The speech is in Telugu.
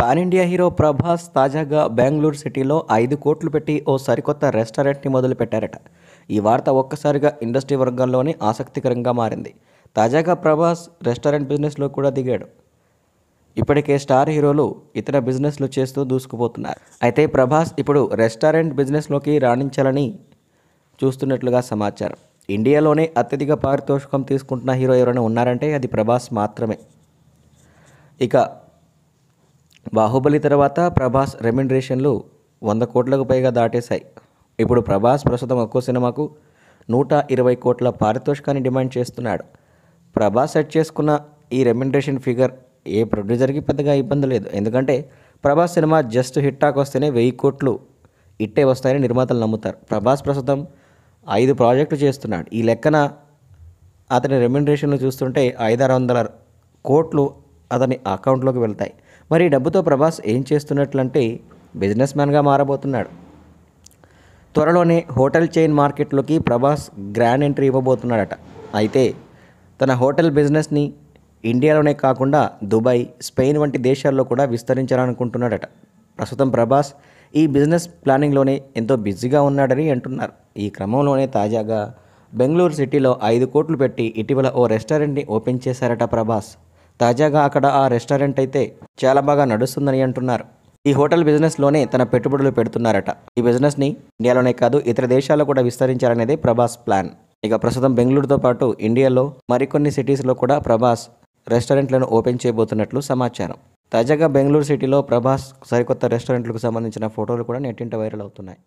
పాన్ ఇండియా హీరో ప్రభాస్ తాజాగా బెంగళూరు సిటీలో ఐదు కోట్లు పెట్టి ఓ సరికొత్త రెస్టారెంట్ని మొదలుపెట్టారట ఈ వార్త ఒక్కసారిగా ఇండస్ట్రీ వర్గంలోనే ఆసక్తికరంగా మారింది తాజాగా ప్రభాస్ రెస్టారెంట్ బిజినెస్లో కూడా దిగాడు ఇప్పటికే స్టార్ హీరోలు ఇతర బిజినెస్లు చేస్తూ దూసుకుపోతున్నారు అయితే ప్రభాస్ ఇప్పుడు రెస్టారెంట్ బిజినెస్లోకి రాణించాలని చూస్తున్నట్లుగా సమాచారం ఇండియాలోనే అత్యధిక పారితోషికం తీసుకుంటున్న హీరో ఎవరైనా ఉన్నారంటే అది ప్రభాస్ మాత్రమే ఇక బాహుబలి తర్వాత ప్రభాస్ రెమ్యునరేషన్లు వంద కోట్లకు పైగా దాటేశాయి ఇప్పుడు ప్రభాస్ ప్రస్తుతం ఒక్కో సినిమాకు నూట ఇరవై కోట్ల పారితోషికాన్ని డిమాండ్ చేస్తున్నాడు ప్రభాస్ సెట్ చేసుకున్న ఈ రెమ్యునరేషన్ ఫిగర్ ఏ ప్రొడ్యూసర్కి పెద్దగా ఇబ్బంది లేదు ఎందుకంటే ప్రభాస్ సినిమా జస్ట్ హిట్ వస్తేనే వెయ్యి కోట్లు ఇట్టే వస్తాయని నిర్మాతలు నమ్ముతారు ప్రభాస్ ప్రస్తుతం ఐదు ప్రాజెక్టులు చేస్తున్నాడు ఈ లెక్కన అతని రెమ్యునరేషన్లు చూస్తుంటే ఐదారు వందల కోట్లు అతని అకౌంట్లోకి వెళ్తాయి మరి డబ్బుతో ప్రభాస్ ఏం చేస్తున్నట్లంటే బిజినెస్ మ్యాన్గా మారబోతున్నాడు త్వరలోనే హోటల్ చైన్ మార్కెట్లోకి ప్రభాస్ గ్రాండ్ ఎంట్రీ ఇవ్వబోతున్నాడట అయితే తన హోటల్ బిజినెస్ని ఇండియాలోనే కాకుండా దుబాయ్ స్పెయిన్ వంటి దేశాల్లో కూడా విస్తరించాలనుకుంటున్నాడట ప్రస్తుతం ప్రభాస్ ఈ బిజినెస్ ప్లానింగ్లోనే ఎంతో బిజీగా ఉన్నాడని అంటున్నారు ఈ క్రమంలోనే తాజాగా బెంగళూరు సిటీలో ఐదు కోట్లు పెట్టి ఇటీవల ఓ రెస్టారెంట్ని ఓపెన్ చేశారట ప్రభాస్ తాజాగా అక్కడ ఆ రెస్టారెంట్ అయితే చాలా బాగా నడుస్తుందని అంటున్నారు ఈ హోటల్ బిజినెస్లోనే తన పెట్టుబడులు పెడుతున్నారట ఈ బిజినెస్ని ఇండియాలోనే కాదు ఇతర దేశాల్లో కూడా విస్తరించాలనేది ప్రభాస్ ప్లాన్ ఇక ప్రస్తుతం బెంగళూరుతో పాటు ఇండియాలో మరికొన్ని సిటీస్లో కూడా ప్రభాస్ రెస్టారెంట్లను ఓపెన్ చేయబోతున్నట్లు సమాచారం తాజాగా బెంగళూరు సిటీలో ప్రభాస్ సరికొత్త రెస్టారెంట్లకు సంబంధించిన ఫోటోలు కూడా నెట్టింట వైరల్ అవుతున్నాయి